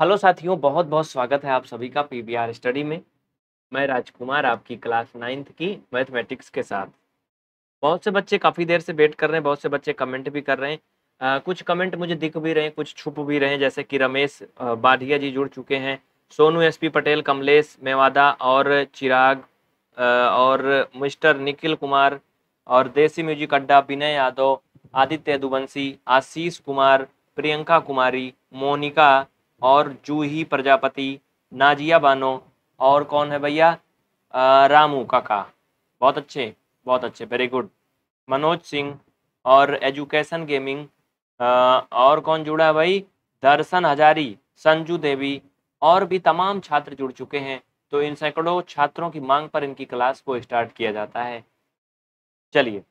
Hello साथियों बहुत बहुत स्वागत है आप सभी का पीबीआर स्टडी में मैं राजकुमार आपकी क्लास नाइन्थ की मैथमेटिक्स के साथ बहुत से बच्चे काफ़ी देर से वेट कर रहे हैं बहुत से बच्चे कमेंट भी कर रहे हैं आ, कुछ कमेंट मुझे दिख भी रहे हैं कुछ छुप भी रहे हैं जैसे कि रमेश बाधिया जी जुड़ चुके हैं सोनू एस पटेल कमलेश मेवादा और चिराग और मिस्टर निखिल कुमार और देसी म्यूजिक अड्डा विनय यादव आदित्य दुवंशी आशीष कुमार प्रियंका कुमारी मोनिका और जूही प्रजापति नाजिया बानो और कौन है भैया रामू काका बहुत अच्छे बहुत अच्छे वेरी गुड मनोज सिंह और एजुकेशन गेमिंग और कौन जुड़ा है भाई दर्शन हजारी संजू देवी और भी तमाम छात्र जुड़ चुके हैं तो इन सैकड़ों छात्रों की मांग पर इनकी क्लास को स्टार्ट किया जाता है चलिए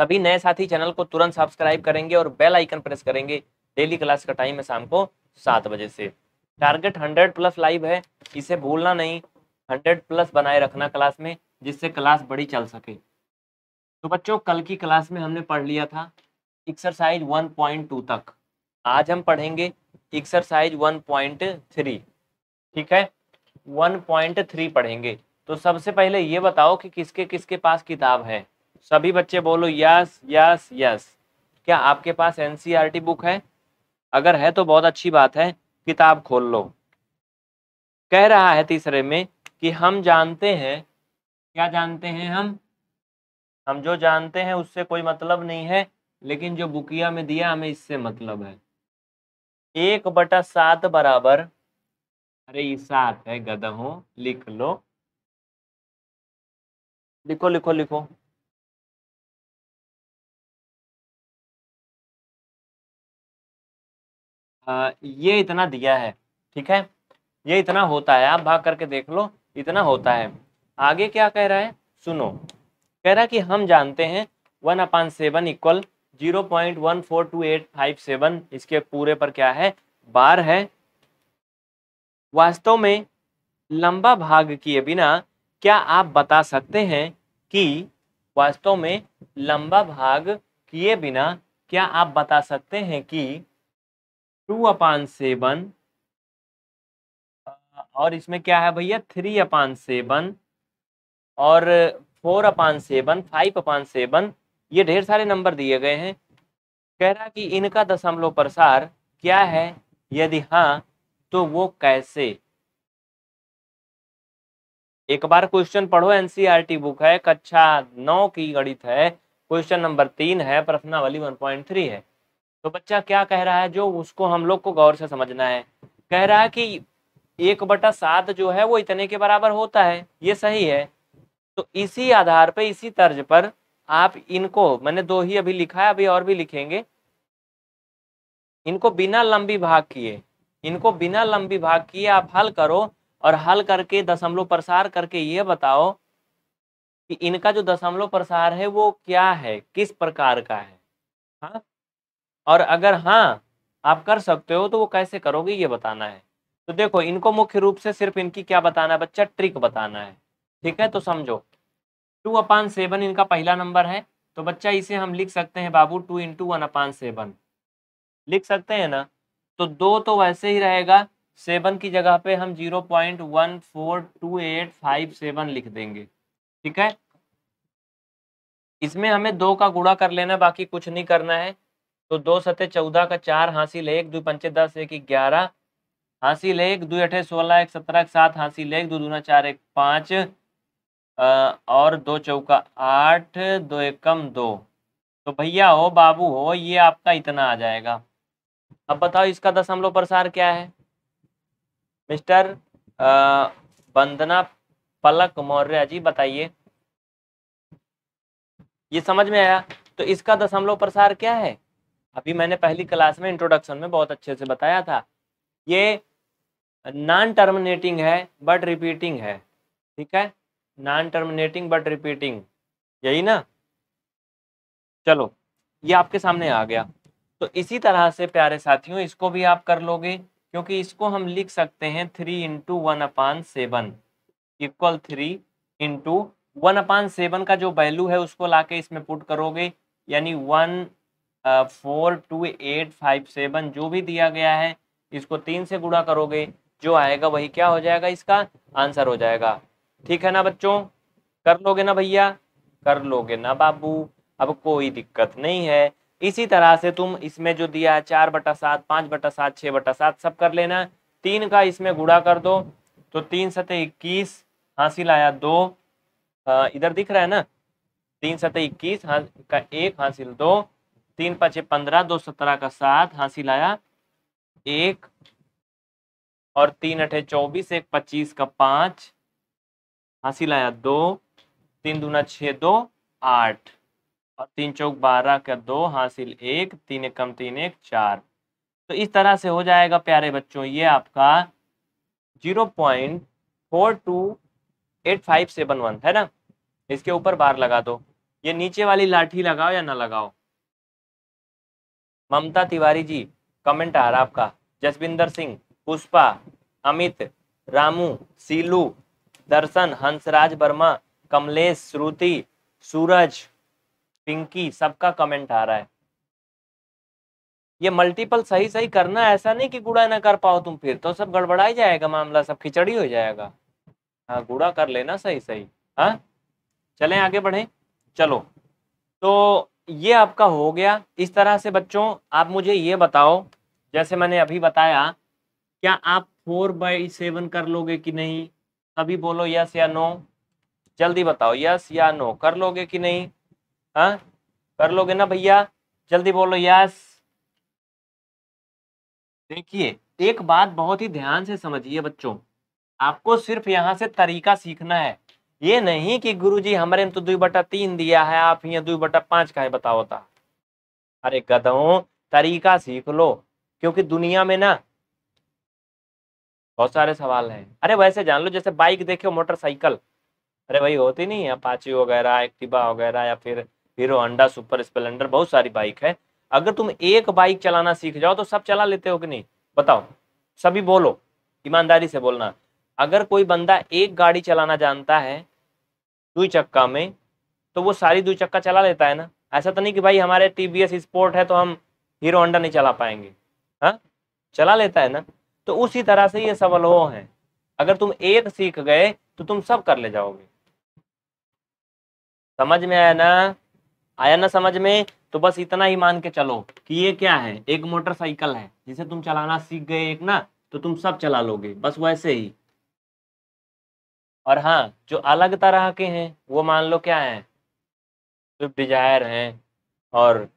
सभी नए साथी चैनल को तुरंत सब्सक्राइब करेंगे और बेल आइकन प्रेस करेंगे डेली क्लास का टाइम है शाम को सात बजे से टारगेट हंड्रेड प्लस लाइव है इसे भूलना नहीं हंड्रेड प्लस बनाए रखना क्लास में जिससे क्लास बड़ी चल सके तो बच्चों कल की क्लास में हमने पढ़ लिया था एक्सरसाइज टू तक आज हम पढ़ेंगे एक्सरसाइज वन पॉइंट थ्री ठीक है थ्री पढ़ेंगे तो सबसे पहले ये बताओ कि किसके किसके पास किताब है सभी बच्चे बोलो यस यस यस क्या आपके पास एनसीईआरटी बुक e है अगर है तो बहुत अच्छी बात है किताब खोल लो कह रहा है तीसरे में कि हम जानते हैं क्या जानते हैं हम हम जो जानते हैं उससे कोई मतलब नहीं है लेकिन जो बुकिया में दिया हमें इससे मतलब है एक बटा सात बराबर अरे ये सात है गदहों लिख लो लिखो लिखो लिखो ये इतना दिया है ठीक है ये इतना होता है आप भाग करके देख लो इतना होता है आगे क्या कह रहा है सुनो कह रहा है कि हम जानते हैं one upon seven equal zero point one four two eight five seven इसके पूरे पर क्या है बार है वास्तव में लंबा भाग किए बिना क्या आप बता सकते हैं कि वास्तव में लंबा भाग किए बिना क्या आप बता सकते हैं कि टू अपान सेवन और इसमें क्या है भैया थ्री अपान सेवन और four upon seven five upon seven ये ढेर सारे नंबर दिए गए हैं कह रहा कि इनका दशमलव प्रसार क्या है यदि हाँ तो वो कैसे एक बार क्वेश्चन पढ़ो एनसीईआरटी बुक है कक्षा नौ की गणित है क्वेश्चन नंबर तीन है प्रश्नावली थ्री है तो बच्चा क्या कह रहा है जो उसको हम लोग को गौर से समझना है कह रहा है कि एक बटा सात जो है वो इतने के बराबर होता है ये सही है तो इसी आधार पर इसी तर्ज पर आप इनको मैंने दो ही अभी लिखा है अभी और भी लिखेंगे इनको बिना लंबी भाग किए इनको बिना लंबी भाग किए आप हल करो और हल करके दशमलव प्रसार करके ये बताओ कि इनका जो दशमलव प्रसार है वो क्या है किस प्रकार का है हाँ और अगर हाँ आप कर सकते हो तो वो कैसे करोगे ये बताना है तो देखो इनको मुख्य रूप से सिर्फ इनकी क्या बताना है बच्चा ट्रिक बताना है ठीक है तो समझो टू अपान सेवन इनका पहला नंबर है तो बच्चा इसे हम लिख सकते हैं बाबू two into one upon seven लिख सकते हैं ना तो दो तो वैसे ही रहेगा सेवन की जगह पे हम zero point one four two eight five seven लिख देंगे ठीक है इसमें हमें दो का गुड़ा कर लेना बाकी कुछ नहीं करना है तो दो सतह चौदह का चार हासिल एक दो पंचे दस एक ग्यारह हासिल एक दो अठे सोलह एक सत्रह सात हासिल एक दो दूना चार एक पाँच और दो चौका आठ दो एकम दो तो भैया हो बाबू हो ये आपका इतना आ जाएगा अब बताओ इसका दशमलव प्रसार क्या है मिस्टर वंदना पलक मौर्य जी बताइए ये समझ में आया तो इसका दशमलव प्रसार क्या है अभी मैंने पहली क्लास में इंट्रोडक्शन में बहुत अच्छे से बताया था ये नॉन टर्मिनेटिंग है बट रिपीटिंग है ठीक है नॉन टर्मिनेटिंग बट रिपीटिंग यही ना चलो ये आपके सामने आ गया तो इसी तरह से प्यारे साथियों इसको भी आप कर लोगे क्योंकि इसको हम लिख सकते हैं three into one upon seven equal three into one upon seven का जो वैल्यू है उसको लाके इसमें पुट करोगे यानी one four two eight five seven जो भी दिया गया है इसको तीन से गुणा करोगे जो आएगा वही क्या हो जाएगा इसका आंसर हो जाएगा ठीक है ना बच्चों कर लोगे ना भैया कर लोगे ना बाबू अब कोई दिक्कत नहीं है इसी तरह से तुम इसमें जो दिया है चार बटा सात पाँच बटा सात छः बटा सात सब कर लेना तीन का इसमें गुड़ा कर दो तो तीन सतह इक्कीस हासिल आया दो आ, इधर दिख रहा है ना तीन सतह इक्कीस हाँ, का एक हासिल दो तीन पचे पंद्रह दो सत्रह का सात हासिल आया एक और तीन अठे चौबीस एक पच्चीस का पाँच हासिल आया दो तीन दूना छः दो आठ और तीन चौक बारह का दो हासिल एक तीन एक कम तीन एक चार तो इस तरह से हो जाएगा प्यारे बच्चों ये आपका zero point four two eight five seven one है ना इसके ऊपर बार लगा दो ये नीचे वाली लाठी लगाओ या ना लगाओ ममता तिवारी जी कमेंट आ रहा आपका जसविंदर सिंह पुष्पा अमित रामू सीलू दर्शन हंसराज वर्मा कमलेश श्रुति सूरज पिंकी सबका कमेंट आ रहा है ये मल्टीपल सही सही करना ऐसा नहीं कि गुड़ा ना कर पाओ तुम फिर तो सब गड़बड़ाई जाएगा मामला सब खिचड़ी हो जाएगा हाँ गुड़ा कर लेना सही सही हाँ चलें आगे बढ़ें चलो तो ये आपका हो गया इस तरह से बच्चों आप मुझे ये बताओ जैसे मैंने अभी बताया क्या आप फोर बाई सेवन कर लोगे कि नहीं अभी बोलो यस या नो जल्दी बताओ यस या नो कर लोगे कि नहीं हाँ कर लोगे ना भैया जल्दी बोलो यस देखिए एक बात बहुत ही ध्यान से समझिए बच्चों आपको सिर्फ यहाँ से तरीका सीखना है ये नहीं कि गुरुजी हमारे तो दुई बटा तीन दिया है आप ये दुई बटा पांच का है बताओ था अरे गदो तरीका सीख लो क्योंकि दुनिया में ना बहुत सारे सवाल हैं अरे वैसे जान लो जैसे बाइक देखे मोटरसाइकिल अरे भाई होती नहीं है पाची वगैरह एक्टिवा वगैरह या फिर हीरो अंडा सुपर स्प्लेंडर बहुत सारी बाइक है अगर तुम एक बाइक चलाना सीख जाओ तो सब चला लेते हो कि नहीं बताओ सभी बोलो ईमानदारी से बोलना अगर कोई बंदा एक गाड़ी चलाना जानता है दुई चक्का में तो वो सारी दुई चक्का चला लेता है ना ऐसा तो नहीं कि भाई हमारे टी वी एस स्पोर्ट है तो हम हीरो होंडा नहीं चला पाएंगे हाँ चला लेता है ना तो उसी तरह से ये सवाल वो है अगर तुम एक सीख गए तो तुम सब कर ले जाओगे समझ में आया ना आया ना समझ में तो बस इतना ही मान के चलो कि ये क्या है एक मोटरसाइकिल है जिसे तुम चलाना सीख गए एक ना तो तुम सब चला लोगे बस वैसे ही और हाँ जो अलग तरह के हैं वो मान लो क्या है स्विफ्ट डिजायर हैं और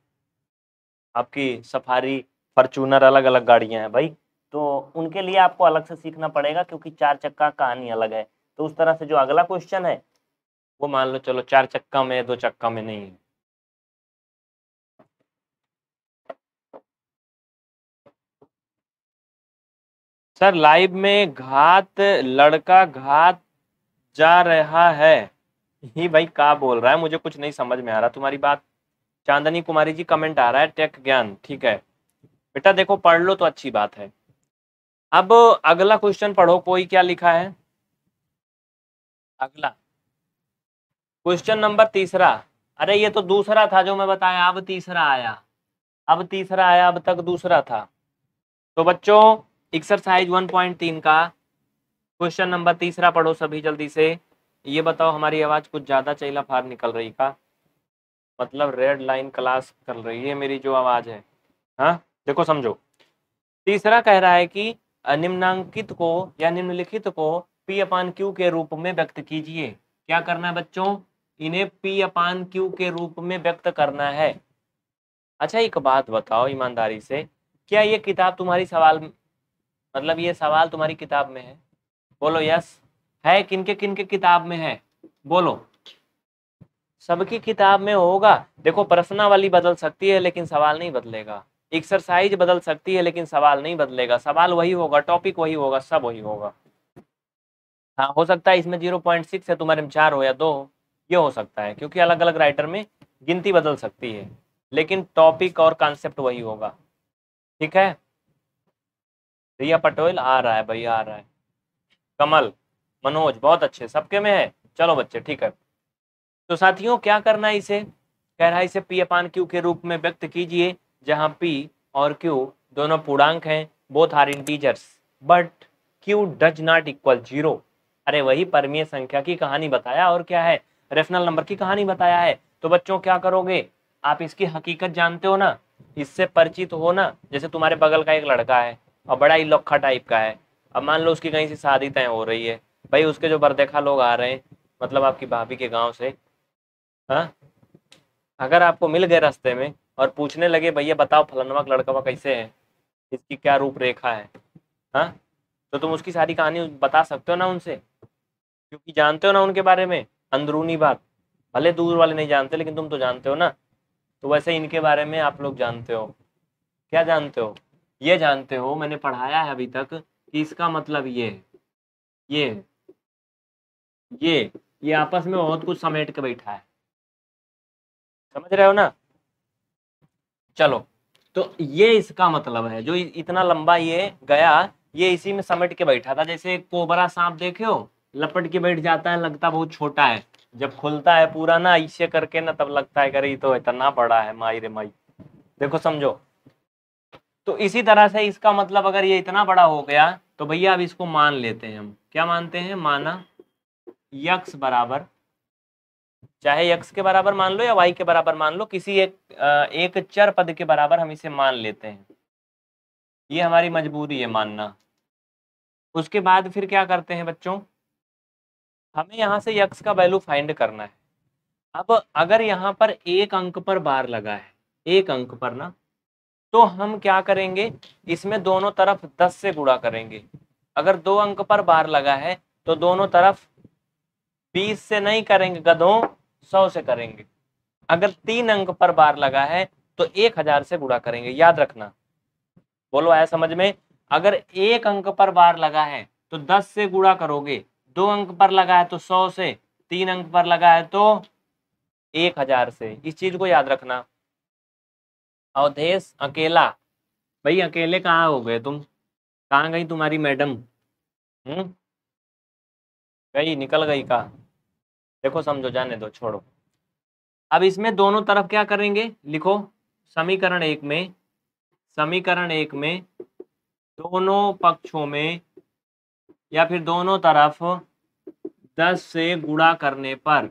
आपकी सफारी फॉर्चूनर अलग अलग गाड़ियां हैं भाई तो उनके लिए आपको अलग से सीखना पड़ेगा क्योंकि चार चक्का कहानी अलग है तो उस तरह से जो अगला क्वेश्चन है वो मान लो चलो चार चक्का में दो चक्का में नहीं है सर लाइव में घात लड़का घात जा रहा है ही भाई का बोल रहा है मुझे कुछ नहीं समझ में आ रहा तुम्हारी बात चांदनी कुमारी जी कमेंट आ रहा है टेक ज्ञान ठीक है बेटा देखो पढ़ लो तो अच्छी बात है अब अगला क्वेश्चन पढ़ो कोई क्या लिखा है अगला क्वेश्चन नंबर तीसरा अरे ये तो दूसरा था जो मैं बताया अब तीसरा आया अब तीसरा आया अब तक दूसरा था तो बच्चों एक्सरसाइज 1.3 का क्वेश्चन नंबर तीसरा पढ़ो सभी जल्दी से ये बताओ हमारी आवाज कुछ ज्यादा चैला फार निकल रही का मतलब रेड लाइन क्लास कर रही है मेरी जो आवाज है हाँ देखो समझो तीसरा कह रहा है कि निम्नांकित को या निम्नलिखित को पी अपान क्यू के रूप में व्यक्त कीजिए क्या करना है बच्चों इन्हें पी अपान क्यू के रूप में व्यक्त करना है अच्छा एक बात बताओ ईमानदारी से क्या ये किताब तुम्हारी सवाल मतलब ये सवाल तुम्हारी किताब में है बोलो यस है किनके किनके किताब में है बोलो सबकी किताब में होगा देखो प्रश्नावली बदल सकती है लेकिन सवाल नहीं बदलेगा एक्सरसाइज बदल सकती है लेकिन सवाल नहीं बदलेगा सवाल वही होगा टॉपिक वही होगा सब वही होगा हाँ हो सकता है इसमें जीरो पॉइंट सिक्स है तुम्हारे में चार हो या दो हो ये हो सकता है क्योंकि अलग अलग राइटर में गिनती बदल सकती है लेकिन टॉपिक और कॉन्सेप्ट वही होगा ठीक है रिया पटोल आ रहा है भैया आ रहा है कमल मनोज बहुत अच्छे सबके में है चलो बच्चे ठीक है तो साथियों क्या करना है इसे कह रहा है इसे पी अपान क्यू के रूप में व्यक्त कीजिए जहाँ पी और क्यू दोनों पूर्णांक हैं both are integers but Q does not equal zero अरे वही परमीय संख्या की कहानी बताया और क्या है रेफनल नंबर की कहानी बताया है तो बच्चों क्या करोगे आप इसकी हकीकत जानते हो ना इससे परिचित हो ना जैसे तुम्हारे बगल का एक लड़का है और बड़ा ही लौखा टाइप का है अब मान लो उसकी कहीं से शादी तय हो रही है भाई उसके जो बरदेखा लोग आ रहे हैं मतलब आपकी भाभी के गांव से हाँ अगर आपको मिल गए रास्ते में और पूछने लगे भैया बताओ फलनवा लड़का कैसे है इसकी क्या रूपरेखा है हाँ तो तुम उसकी सारी कहानी बता सकते हो ना उनसे क्योंकि जानते हो ना उनके बारे में अंदरूनी बात भले दूर वाले नहीं जानते लेकिन तुम तो जानते हो ना तो वैसे इनके बारे में आप लोग जानते हो क्या जानते हो ये जानते हो मैंने पढ़ाया है अभी तक इसका मतलब ये ये हम्म। ये ये आपस में बहुत कुछ समेट के बैठा है समझ रहे हो ना चलो तो ये इसका मतलब है जो इतना लंबा ये गया ये इसी में समेट के बैठा था जैसे कोबरा सांप देखे हो लपट के बैठ जाता है लगता बहुत छोटा है जब खुलता है पूरा ना ऐसे करके ना तब लगता है अरे तो इतना बड़ा है माई रे माई देखो समझो तो इसी तरह से इसका मतलब अगर ये इतना बड़ा हो गया तो भैया अब इसको मान लेते हैं हम क्या मानते हैं माना यक्स बराबर चाहे यक्स के बराबर मान लो या वाई के बराबर मान लो किसी एक एक चर पद के बराबर हम इसे मान लेते हैं ये हमारी मजबूरी है मानना उसके बाद फिर क्या करते हैं बच्चों हमें यहाँ से यक्स का वैल्यू फाइंड करना है अब अगर यहाँ पर एक अंक पर बार लगा है एक अंक पर ना तो हम क्या करेंगे इसमें दोनों तरफ दस से गुणा करेंगे अगर दो अंक पर बार लगा है तो दोनों तरफ बीस से नहीं करेंगे गधों सौ से करेंगे अगर तीन अंक पर बार लगा है तो एक हजार से गुणा करेंगे याद रखना बोलो आया समझ में अगर एक अंक पर बार लगा है तो दस से गुणा करोगे दो अंक पर लगा है तो सौ से तीन अंक पर लगा है तो एक हजार से इस चीज को याद रखना अवधेश अकेला भाई अकेले कहाँ हो गए तुम कहाँ गई तुम्हारी मैडम हम्म गई निकल गई का देखो समझो जाने दो छोड़ो अब इसमें दोनों तरफ क्या करेंगे लिखो समीकरण एक में समीकरण एक में दोनों पक्षों में या फिर दोनों तरफ दस से गुणा करने पर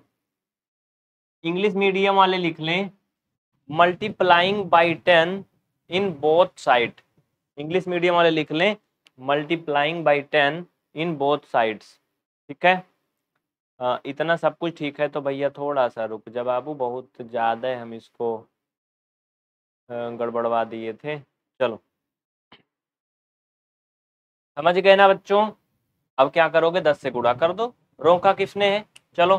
इंग्लिश मीडियम वाले लिख लें multiplying by ten in both side English medium वाले लिख लें multiplying by ten in both sides ठीक है आ, इतना सब कुछ ठीक है तो भैया थोड़ा सा रुक जब बाबू बहुत ज़्यादा हम इसको गड़बड़वा दिए थे चलो समझ गए ना बच्चों अब क्या करोगे दस से गुड़ा कर दो रोका किसने है चलो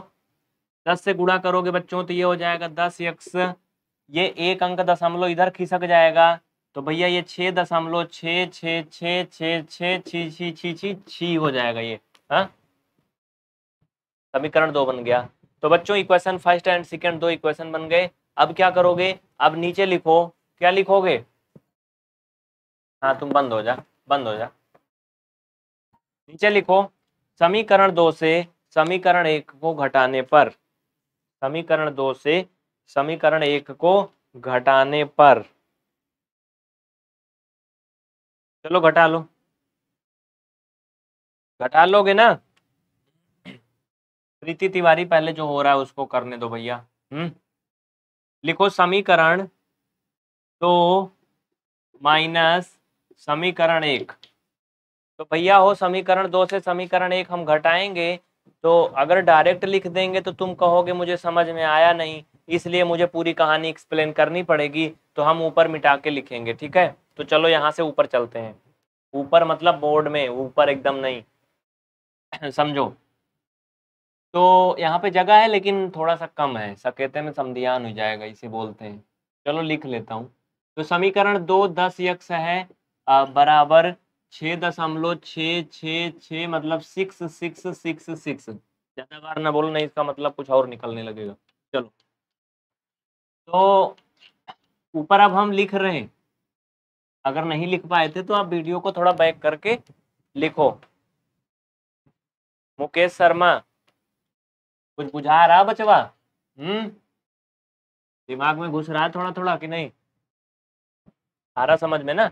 दस से गुड़ा करोगे बच्चों तो ये हो जाएगा दस यक्स ये एक अंक दशमलव इधर खिसक जाएगा तो भैया ये छे दशमलव छः छः छः छः छः छी छी छी छी छी हो जाएगा ये हाँ? समीकरण दो बन गया तो बच्चों इक्वेशन फर्स्ट एंड सेकंड दो इक्वेशन बन गए अब क्या करोगे अब नीचे लिखो क्या लिखोगे हाँ तुम बंद हो जा बंद हो जा नीचे लिखो समीकरण दो से समीकरण एक को घटाने पर समीकरण दो से समीकरण एक को घटाने पर चलो घटा लो घटा लोगे ना प्रीति तिवारी पहले जो हो रहा है उसको करने दो भैया हम्म लिखो समीकरण दो माइनस समीकरण एक तो भैया हो समीकरण दो से समीकरण एक हम घटाएंगे तो अगर डायरेक्ट लिख देंगे तो तुम कहोगे मुझे समझ में आया नहीं इसलिए मुझे पूरी कहानी एक्सप्लेन करनी पड़ेगी तो हम ऊपर मिटा के लिखेंगे ठीक है तो चलो यहाँ से ऊपर चलते हैं ऊपर मतलब बोर्ड में ऊपर एकदम नहीं समझो तो यहाँ पे जगह है लेकिन थोड़ा सा कम है सकेते में समधियान हो जाएगा इसे बोलते हैं चलो लिख लेता हूँ तो समीकरण दो दस यक्स है बराबर छः दशमलव छः छ छ मतलब सिक्स सिक्स सिक्स सिक्स ज़्यादा बार ना बोलो नहीं इसका मतलब कुछ और निकलने लगेगा चलो तो ऊपर अब हम लिख रहे हैं अगर नहीं लिख पाए थे तो आप वीडियो को थोड़ा बैक करके लिखो मुकेश शर्मा कुछ बुझा रहा बचवा हम्म दिमाग में घुस रहा थोड़ा थोड़ा कि नहीं आ रहा समझ में ना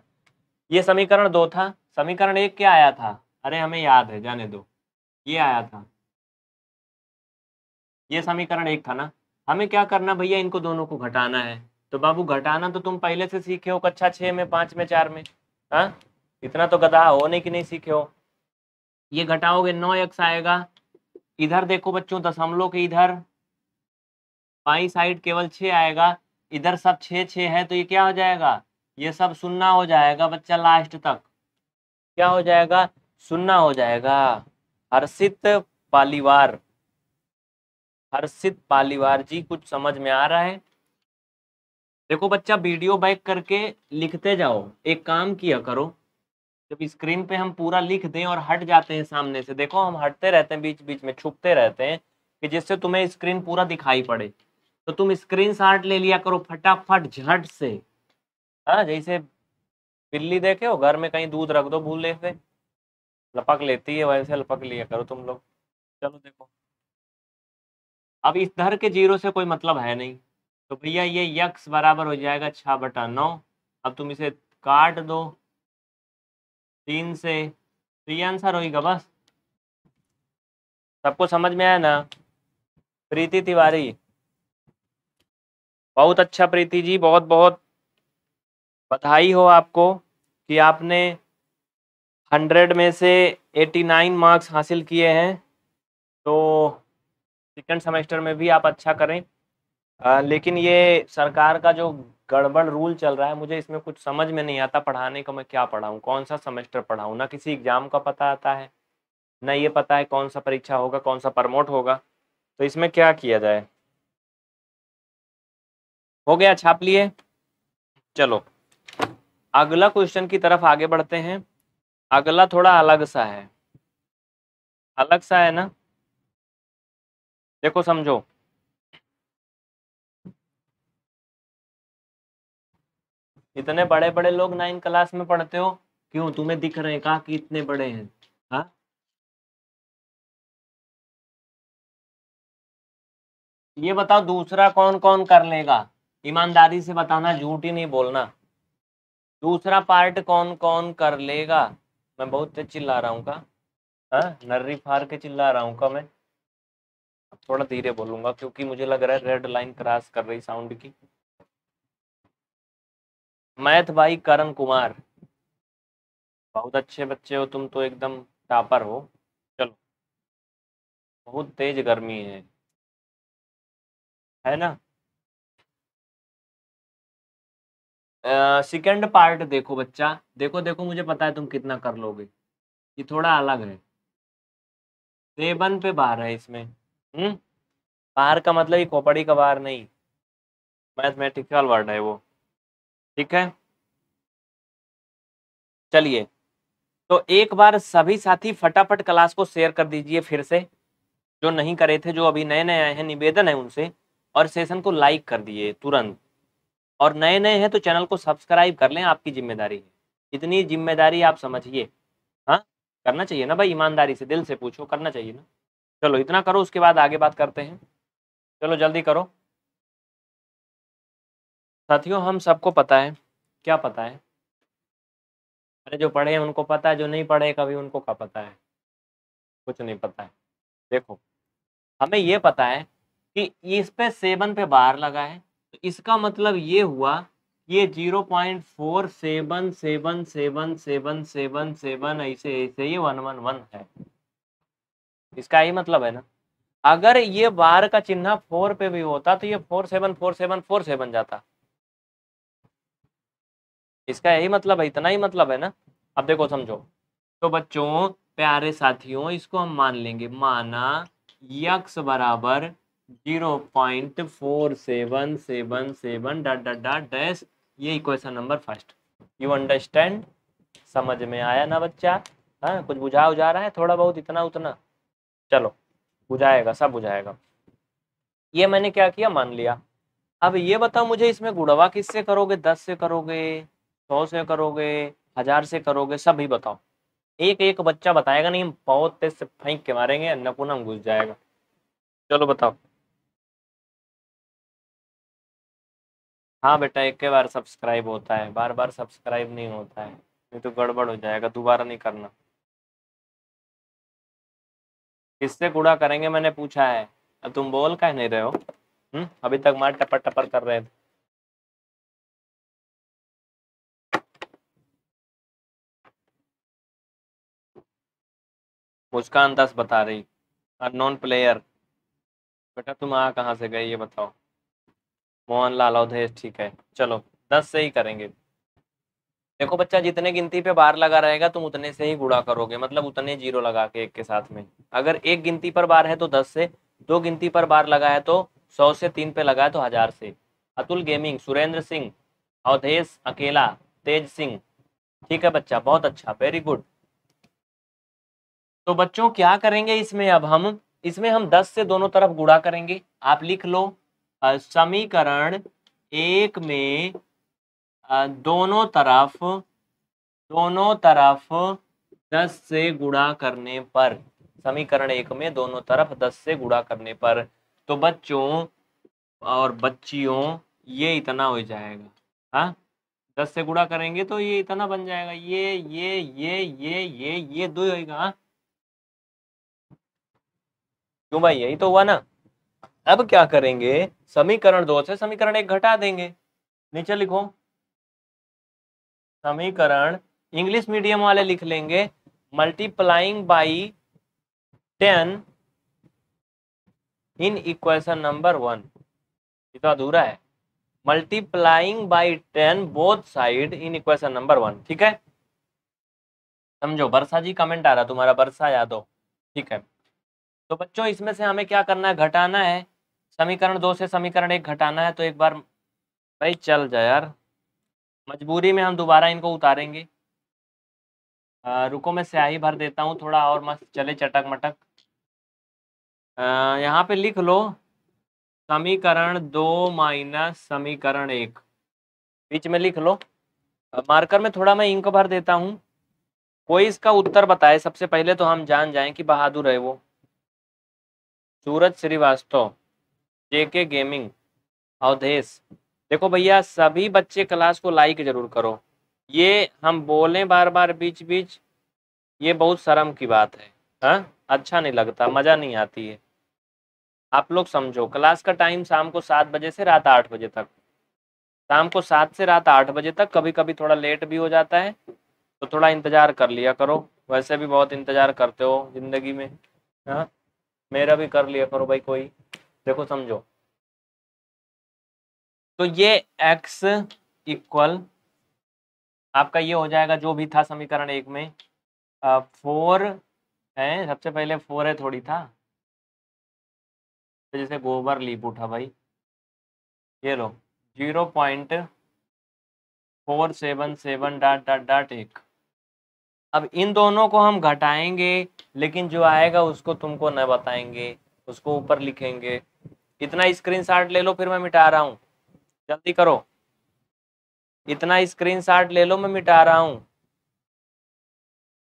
ये समीकरण दो था समीकरण एक क्या आया था अरे हमें याद है जाने दो ये आया था ये समीकरण एक था ना हमें क्या करना भैया इनको दोनों को घटाना है तो बाबू घटाना तो तुम पहले से सीखे हो कक्षा छः में पाँच में चार में हाँ इतना तो गधा होने की नहीं सीखे हो ये घटाओगे नौ एक्स आएगा इधर देखो बच्चों दशमलव के इधर बाई साइड केवल छः आएगा इधर सब छः छः है तो ये क्या हो जाएगा ये सब सुनना हो जाएगा बच्चा लास्ट तक क्या हो जाएगा सुनना हो जाएगा हर्षित पालीवार हर्षित पालीवार जी कुछ समझ में आ रहा है देखो बच्चा वीडियो बैक करके लिखते जाओ एक काम किया करो जब स्क्रीन पे हम पूरा लिख दें और हट जाते हैं सामने से देखो हम हटते रहते हैं बीच बीच में छुपते रहते हैं कि जिससे तुम्हें स्क्रीन पूरा दिखाई पड़े तो तुम स्क्रीन शॉट ले लिया करो फटाफट झट से हाँ जैसे बिल्ली देखे हो घर में कहीं दूध रख दो भूले से लपक लेती है वैसे लपक लिया करो तुम लोग चलो देखो अब इस धर के जीरो से कोई मतलब है नहीं तो भैया ये यक्स बराबर हो जाएगा छः बटा नौ अब तुम इसे काट दो तीन से तो ये आंसर होगा बस सबको समझ में आया ना प्रीति तिवारी बहुत अच्छा प्रीति जी बहुत बहुत बधाई हो आपको कि आपने हंड्रेड में से एटी नाइन मार्क्स हासिल किए हैं तो सेकेंड सेमेस्टर में भी आप अच्छा करें आ, लेकिन ये सरकार का जो गड़बड़ रूल चल रहा है मुझे इसमें कुछ समझ में नहीं आता पढ़ाने का मैं क्या पढ़ाऊँ कौन सा सेमेस्टर पढ़ाऊँ ना किसी एग्ज़ाम का पता आता है ना ये पता है कौन सा परीक्षा होगा कौन सा प्रमोट होगा तो इसमें क्या किया जाए हो गया छाप लिए चलो अगला क्वेश्चन की तरफ आगे बढ़ते हैं अगला थोड़ा अलग सा है अलग सा है ना देखो समझो इतने बड़े बड़े लोग नाइन क्लास में पढ़ते हो क्यों तुम्हें दिख रहे हैं कहा कि इतने बड़े हैं हा? ये बताओ दूसरा कौन कौन कर लेगा ईमानदारी से बताना झूठ ही नहीं बोलना दूसरा पार्ट कौन कौन कर लेगा मैं बहुत चिल्ला रहा हूँ का हाँ? नर्री फार के चिल्ला रहा हूँ का मैं थोड़ा धीरे बोलूंगा क्योंकि मुझे लग रहा है रेड लाइन क्रॉस कर रही साउंड की मैथ भाई करण कुमार बहुत अच्छे बच्चे हो तुम तो एकदम टापर हो चलो बहुत तेज गर्मी है है ना सेकंड uh, पार्ट देखो बच्चा देखो देखो मुझे पता है तुम कितना कर लोगे ये थोड़ा अलग है सेवन पे बारह है इसमें हम्म? बाहर का मतलब ये खोपड़ी कबार नहीं मैथमेटिकल वर्ड है वो ठीक है चलिए तो एक बार सभी साथी फटाफट क्लास को शेयर कर दीजिए फिर से जो नहीं करे थे जो अभी नए नए आए हैं निवेदन है उनसे और सेशन को लाइक कर दिए तुरंत और नए नए हैं तो चैनल को सब्सक्राइब कर लें आपकी जिम्मेदारी है इतनी जिम्मेदारी आप समझिए हाँ करना चाहिए ना भाई ईमानदारी से दिल से पूछो करना चाहिए ना चलो इतना करो उसके बाद आगे बात करते हैं चलो जल्दी करो साथियों हम सबको पता है क्या पता है अरे जो पढ़े हैं उनको पता है जो नहीं पढ़े कभी उनको क्या पता है कुछ नहीं पता है देखो हमें ये पता है कि इस पे सेवन पे बार लगा है तो इसका मतलब ये हुआ ये zero point four seven seven seven seven seven seven ऐसे ऐसे ये वन वन वन है इसका ही मतलब है ना अगर ये बार का चिन्ह फोर पे भी होता तो ये four seven four seven four seven जाता इसका यही मतलब है इतना ही मतलब है ना अब देखो समझो तो बच्चों प्यारे साथियों इसको हम मान लेंगे माना यक्स बराबर zero point four seven seven seven dot dot dot dash ये equation number first you understand समझ में आया ना बच्चा हाँ कुछ बुझा उजा रहा है थोड़ा बहुत इतना उतना चलो बुझाएगा सब बुझाएगा ये मैंने क्या किया मान लिया अब ये बताओ मुझे इसमें गुड़वा किससे करोगे दस से करोगे सौ से करोगे हजार से करोगे सब ही बताओ एक एक बच्चा बताएगा नहीं हम बहुत तेज से फेंक के मारेंगे अन्नपूर्णा घुस जाएगा चलो बताओ हाँ बेटा एक के बार सब्सक्राइब होता है बार बार सब्सक्राइब नहीं होता है नहीं तो गड़बड़ हो जाएगा दोबारा नहीं करना किससे कूड़ा करेंगे मैंने पूछा है अब तुम बोल कह नहीं रहे हो हम्म अभी तक मार टपर टपर कर रहे थे मुस्कान दस बता रही अननोन प्लेयर बेटा तुम आ कहाँ से गए ये बताओ मोहन लाल अवधेश ठीक है चलो दस से ही करेंगे देखो बच्चा जितने गिनती पे बार लगा रहेगा तुम उतने से ही गुड़ा करोगे मतलब उतने जीरो लगा के एक के साथ में अगर एक गिनती पर बार है तो दस से दो गिनती पर बार लगा है तो सौ से तीन पे लगा है तो हजार से अतुल गेमिंग सुरेंद्र सिंह अवधेश अकेला तेज सिंह ठीक है बच्चा बहुत अच्छा वेरी गुड तो बच्चों क्या करेंगे इसमें अब हम इसमें हम दस से दोनों तरफ गुड़ा करेंगे आप लिख लो समीकरण एक में दोनों तरफ दोनों तरफ दस से गुणा करने पर समीकरण एक में दोनों तरफ दस से गुणा करने पर तो बच्चों और बच्चियों ये इतना हो जाएगा हाँ दस से गुणा करेंगे तो ये इतना बन जाएगा ये ये ये ये ये ये दो होएगा हाँ? क्यों भाई यही तो हुआ ना अब क्या करेंगे समीकरण दो से समीकरण एक घटा देंगे नीचे लिखो समीकरण इंग्लिश मीडियम वाले लिख लेंगे multiplying by ten in equation number one इतना अधूरा है multiplying by ten both side in equation number one ठीक है समझो वर्षा जी कमेंट आ रहा तुम्हारा वर्षा याद हो ठीक है तो बच्चों इसमें से हमें क्या करना है घटाना है समीकरण दो से समीकरण एक घटाना है तो एक बार भाई चल जाए यार मजबूरी में हम दोबारा इनको उतारेंगे आ, रुको मैं स्याही भर देता हूँ थोड़ा और मस्त चले चटक मटक यहाँ पे लिख लो समीकरण दो माइनस समीकरण एक बीच में लिख लो मार्कर में थोड़ा मैं इंक भर देता हूँ कोई इसका उत्तर बताए सबसे पहले तो हम जान जाएं कि बहादुर है वो सूरज श्रीवास्तव जेके गेमिंग अवधेश देखो भैया सभी बच्चे क्लास को लाइक जरूर करो ये हम बोलें बार बार बीच बीच ये बहुत शर्म की बात है हा? अच्छा नहीं लगता मज़ा नहीं आती है आप लोग समझो क्लास का टाइम शाम को सात बजे से रात आठ बजे तक शाम को सात से रात आठ बजे तक कभी कभी थोड़ा लेट भी हो जाता है तो थोड़ा इंतज़ार कर लिया करो वैसे भी बहुत इंतज़ार करते हो ज़िंदगी में हाँ मेरा भी कर लिया करो भाई कोई देखो समझो तो ये x इक्वल आपका ये हो जाएगा जो भी था समीकरण एक में आ, फोर है सबसे पहले फोर है थोड़ी था तो जैसे गोबर लीप उठा भाई ये लो zero point four seven seven dot dot dot एक अब इन दोनों को हम घटाएंगे लेकिन जो आएगा उसको तुमको न बताएंगे उसको ऊपर लिखेंगे इतना स्क्रीनशॉट ले लो फिर मैं मिटा रहा हूँ जल्दी करो इतना स्क्रीनशॉट ले लो मैं मिटा रहा हूँ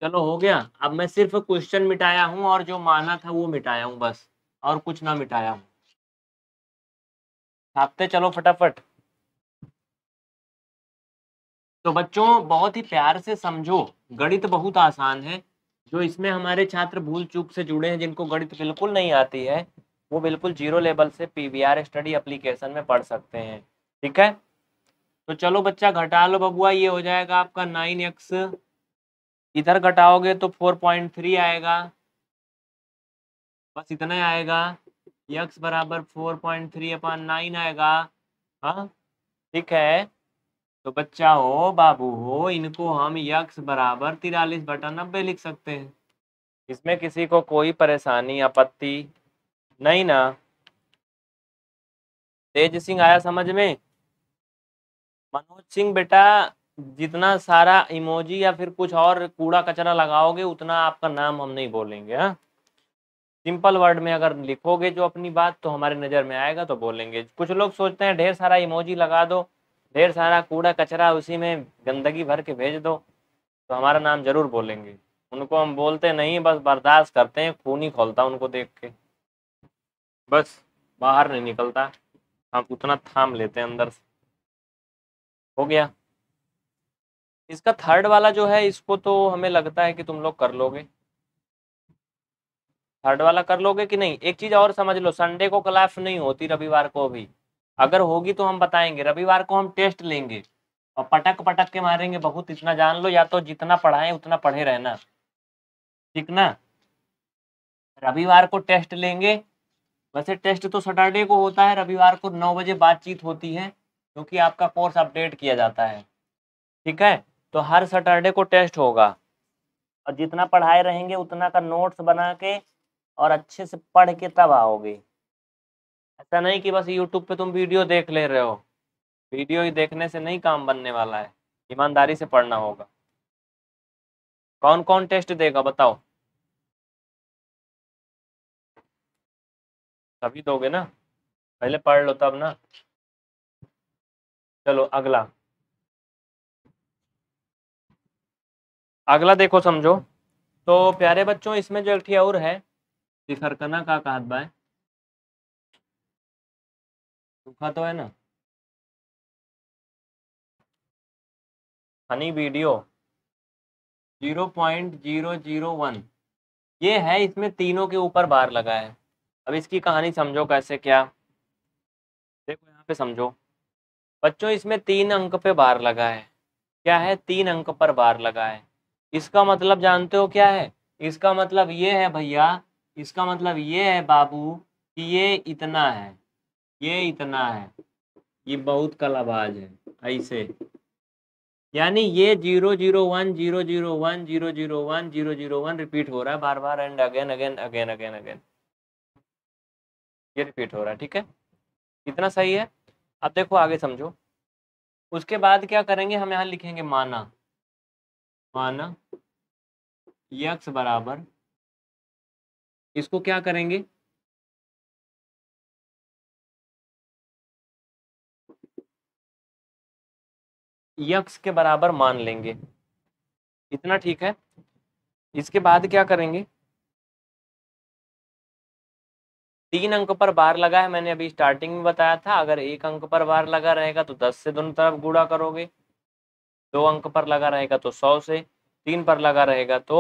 चलो हो गया अब मैं सिर्फ क्वेश्चन मिटाया हूँ और जो माना था वो मिटाया हूँ बस और कुछ ना मिटाया हूं छापते चलो फटाफट तो बच्चों बहुत ही प्यार से समझो गणित बहुत आसान है जो इसमें हमारे छात्र भूल चूक से जुड़े हैं जिनको गणित बिल्कुल नहीं आती है वो बिल्कुल जीरो लेवल से पीवीआर स्टडी एप्लीकेशन में पढ़ सकते हैं ठीक है तो चलो बच्चा घटा लो बबुआ ये हो जाएगा आपका नाइन एक्स इधर घटाओगे तो फोर पॉइंट थ्री आएगा बस इतना ही आएगा यक्स बराबर four point three upon nine आएगा हाँ ठीक है तो बच्चा हो बाबू हो इनको हम यक्स बराबर तिरालीस बटा नब्बे लिख सकते हैं इसमें किसी को कोई परेशानी आपत्ति नहीं ना तेज सिंह आया समझ में मनोज सिंह बेटा जितना सारा इमोजी या फिर कुछ और कूड़ा कचरा लगाओगे उतना आपका नाम हम नहीं बोलेंगे हा? सिंपल वर्ड में अगर लिखोगे जो अपनी बात तो हमारी नज़र में आएगा तो बोलेंगे कुछ लोग सोचते हैं ढेर सारा इमोजी लगा दो ढेर सारा कूड़ा कचरा उसी में गंदगी भर के भेज दो तो हमारा नाम जरूर बोलेंगे उनको हम बोलते नहीं बस बर्दाश्त करते हैं खून ही खोलता उनको देख के बस बाहर नहीं निकलता हम उतना थाम लेते हैं अंदर से हो गया इसका थर्ड वाला जो है इसको तो हमें लगता है कि तुम लोग कर लोगे थर्ड वाला कर लोगे कि नहीं एक चीज और समझ लो संडे को क्लास नहीं होती रविवार को भी अगर होगी तो हम बताएंगे रविवार को हम टेस्ट लेंगे और पटक पटक के मारेंगे बहुत इतना जान लो या तो जितना पढ़ाएं उतना पढ़े रहना ठीक ना रविवार को टेस्ट लेंगे वैसे टेस्ट तो सैटरडे को होता है रविवार को नौ बजे बातचीत होती है क्योंकि आपका कोर्स अपडेट किया जाता है ठीक है तो हर सैटरडे को टेस्ट होगा और जितना पढ़ाए रहेंगे उतना का नोट्स बना के और अच्छे से पढ़ के तब आओगे ऐसा नहीं कि बस यूट्यूब पे तुम वीडियो देख ले रहे हो वीडियो ही देखने से नहीं काम बनने वाला है ईमानदारी से पढ़ना होगा कौन कौन टेस्ट देगा बताओ सभी दोगे ना पहले पढ़ लो तब ना चलो अगला अगला देखो समझो तो प्यारे बच्चों इसमें जो एक और है सिखरकना का कहा सूखा तो है ना हनी video zero point zero zero one ये है इसमें तीनों के ऊपर बार लगा है अब इसकी कहानी समझो कैसे क्या देखो यहाँ पे समझो बच्चों इसमें तीन अंक पे बार लगा है क्या है तीन अंक पर बार लगा है इसका मतलब जानते हो क्या है इसका मतलब ये है भैया इसका मतलब ये है बाबू कि ये इतना है ये इतना है ये बहुत कलाबाज है ऐसे यानी ये zero zero one zero zero one zero zero one zero zero one repeat हो रहा है बार बार and again again again again again ये रिपीट हो रहा है ठीक है इतना सही है अब देखो आगे समझो उसके बाद क्या करेंगे हम यहाँ लिखेंगे माना माना यक्स बराबर इसको क्या करेंगे यक्स के बराबर मान लेंगे इतना ठीक है इसके बाद क्या करेंगे तीन अंक पर बार लगा है मैंने अभी स्टार्टिंग में बताया था अगर एक अंक पर बार लगा रहेगा तो दस से दोनों तरफ गुड़ा करोगे दो अंक पर लगा रहेगा तो सौ से तीन पर लगा रहेगा तो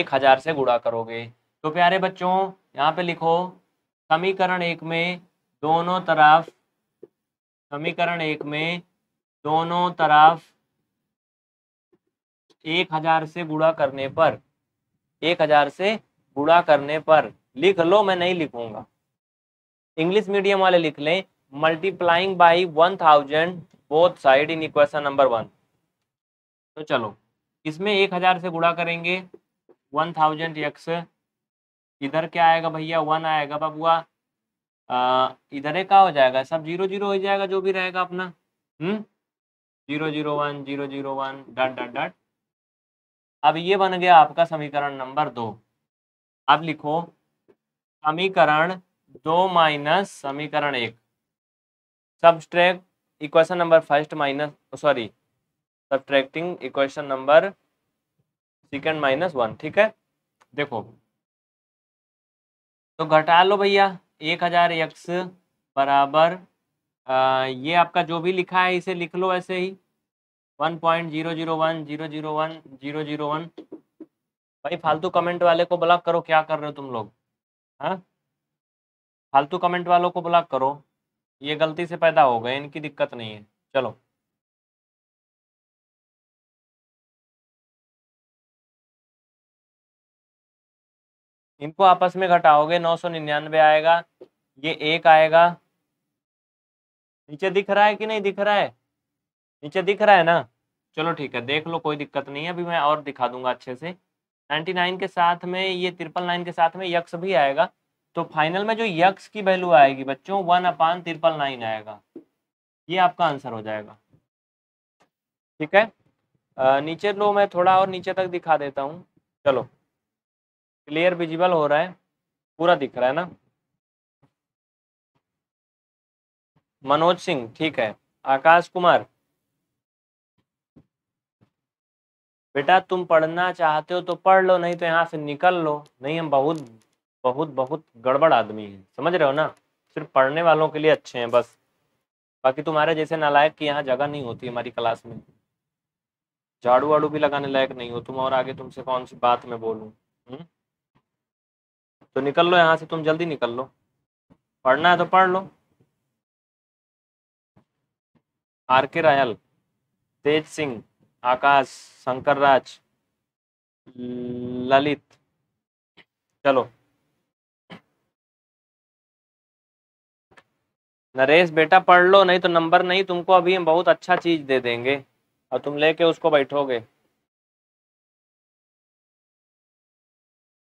एक हजार से गुड़ा करोगे तो प्यारे बच्चों यहाँ पे लिखो समीकरण एक में दोनों तरफ समीकरण एक में दोनों तरफ एक हजार से गुड़ा करने पर एक हजार से गुड़ा करने पर लिख लो मैं नहीं लिखूंगा इंग्लिश मीडियम वाले लिख लें multiplying by one thousand both side in equation number one तो चलो इसमें एक हजार से गुड़ा करेंगे वन थाउजेंड एक्स इधर क्या आएगा भैया वन आएगा बबुआ इधर एक क्या हो जाएगा सब जीरो जीरो हो जाएगा जो भी रहेगा अपना hmm zero zero one zero zero one dot dot dot अब ये बन गया आपका समीकरण नंबर दो अब लिखो समीकरण दो माइनस समीकरण एक subtract equation number first minus sorry subtracting equation number second minus one ठीक है देखो तो घटा लो भैया एक हजार एक्स बराबर आ, ये आपका जो भी लिखा है इसे लिख लो ऐसे ही one point zero zero one zero zero one zero zero one भाई फालतू कमेंट वाले को ब्लॉक करो क्या कर रहे हो तुम लोग हाँ फालतू कमेंट वालों को ब्लॉक करो ये गलती से पैदा हो गए इनकी दिक्कत नहीं है चलो इनको आपस में घटाओगे नौ सौ निन्यानवे आएगा ये एक आएगा नीचे दिख रहा है कि नहीं दिख रहा है नीचे दिख रहा है ना चलो ठीक है देख लो कोई दिक्कत नहीं है अभी मैं और दिखा दूंगा अच्छे से नाइन्टी नाइन के साथ में ये ट्रिपल नाइन के साथ में यक्स भी आएगा तो फाइनल में जो यक्स की वैल्यू आएगी बच्चों वन अपान ट्रिपल नाइन आएगा ये आपका आंसर हो जाएगा ठीक है आ, नीचे लो मैं थोड़ा और नीचे तक दिखा देता हूँ चलो क्लियर विजिबल हो रहा है पूरा दिख रहा है ना मनोज सिंह ठीक है आकाश कुमार बेटा तुम पढ़ना चाहते हो तो पढ़ लो नहीं तो यहाँ से निकल लो नहीं हम बहुत बहुत बहुत गड़बड़ आदमी हैं समझ रहे हो ना सिर्फ पढ़ने वालों के लिए अच्छे हैं बस बाकी तुम्हारे जैसे नालायक की यहाँ जगह नहीं होती हमारी क्लास में झाड़ू वाड़ू भी लगाने लायक नहीं हो तुम और आगे तुमसे कौन सी बात मैं बोलूँ हम्म? तो निकल लो यहाँ से तुम जल्दी निकल लो पढ़ना है तो पढ़ लो R K Royal Tej Singh Akash Shankar Raj Lalit चलो नरेश बेटा पढ़ लो नहीं तो नंबर नहीं तुमको अभी हम बहुत अच्छा चीज दे देंगे और तुम लेके उसको बैठोगे